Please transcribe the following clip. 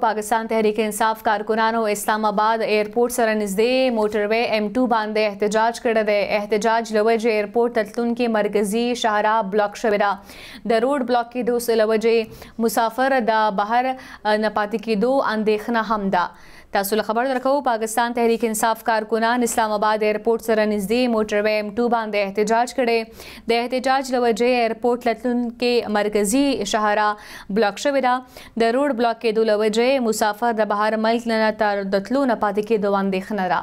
پاکستان تحریک انصاف کارکنانو اسلام آباد ایرپورټ سره نږدې موټروې ایم 2 باندې احتجاج کړی دی احتجاج لوجه ایرپورټ تلتونکو مرکزی شهرا بلاک شوی دا د روډ بلاک کې دوه لوجه مسافر د بهر نه پاتې کېدو اندېښنه هم ده تاسو له خبر درکو پاکستان تحریک انصاف کارکنان اسلام آباد ایرپورټ سره نږدې موټر ویم 2 باندې احتجاج کړي د احتجاج لوجه ایرپورټ لتون کې مرکزی شهره بلاک شوې ده د روډ بلاک کې د لوجه مسافر د بهر ملک نه تر دتلو نه پاتې کې دوان دی خنره